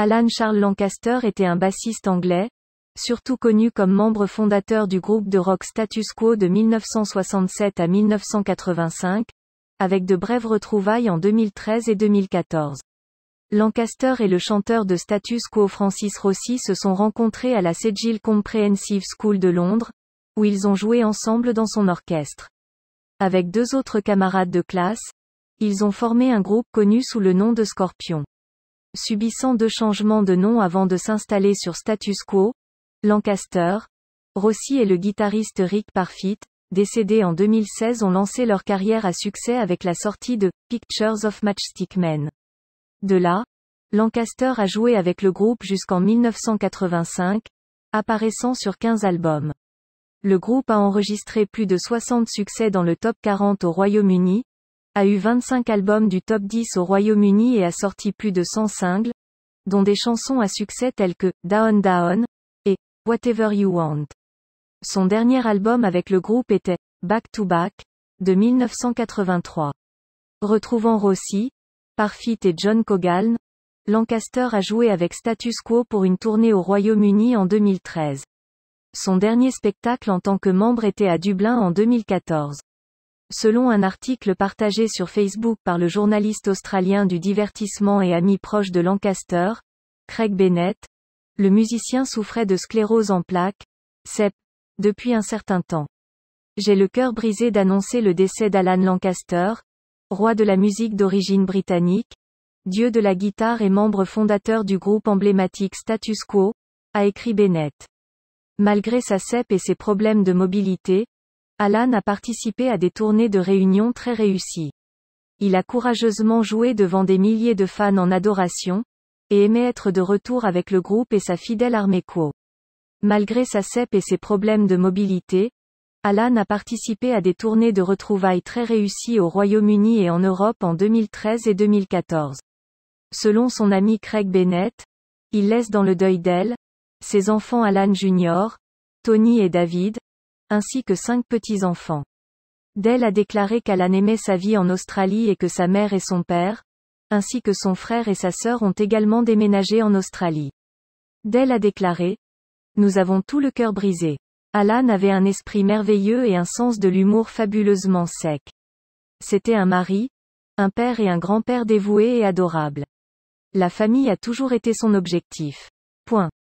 Alan Charles Lancaster était un bassiste anglais, surtout connu comme membre fondateur du groupe de rock Status Quo de 1967 à 1985, avec de brèves retrouvailles en 2013 et 2014. Lancaster et le chanteur de Status Quo Francis Rossi se sont rencontrés à la Sejil Comprehensive School de Londres, où ils ont joué ensemble dans son orchestre. Avec deux autres camarades de classe, ils ont formé un groupe connu sous le nom de Scorpion subissant deux changements de nom avant de s'installer sur Status Quo, Lancaster, Rossi et le guitariste Rick Parfit, décédés en 2016 ont lancé leur carrière à succès avec la sortie de Pictures of Matchstick Men. De là, Lancaster a joué avec le groupe jusqu'en 1985, apparaissant sur 15 albums. Le groupe a enregistré plus de 60 succès dans le top 40 au Royaume-Uni, a eu 25 albums du top 10 au Royaume-Uni et a sorti plus de 100 singles, dont des chansons à succès telles que Down Down et Whatever You Want. Son dernier album avec le groupe était Back to Back de 1983. Retrouvant Rossi, Parfit et John Cogan, Lancaster a joué avec Status Quo pour une tournée au Royaume-Uni en 2013. Son dernier spectacle en tant que membre était à Dublin en 2014. Selon un article partagé sur Facebook par le journaliste australien du divertissement et ami proche de Lancaster, Craig Bennett, le musicien souffrait de sclérose en plaques, CEP, depuis un certain temps. J'ai le cœur brisé d'annoncer le décès d'Alan Lancaster, roi de la musique d'origine britannique, dieu de la guitare et membre fondateur du groupe emblématique Status Quo, a écrit Bennett. Malgré sa CEP et ses problèmes de mobilité, Alan a participé à des tournées de réunions très réussies. Il a courageusement joué devant des milliers de fans en adoration, et aimait être de retour avec le groupe et sa fidèle armée co. Malgré sa cèpe et ses problèmes de mobilité, Alan a participé à des tournées de retrouvailles très réussies au Royaume-Uni et en Europe en 2013 et 2014. Selon son ami Craig Bennett, il laisse dans le deuil d'elle, ses enfants Alan Jr., Tony et David, ainsi que cinq petits-enfants. Dell a déclaré qu'Alan aimait sa vie en Australie et que sa mère et son père, ainsi que son frère et sa sœur ont également déménagé en Australie. Dell a déclaré, Nous avons tout le cœur brisé. Alan avait un esprit merveilleux et un sens de l'humour fabuleusement sec. C'était un mari, un père et un grand-père dévoués et adorables. La famille a toujours été son objectif. Point.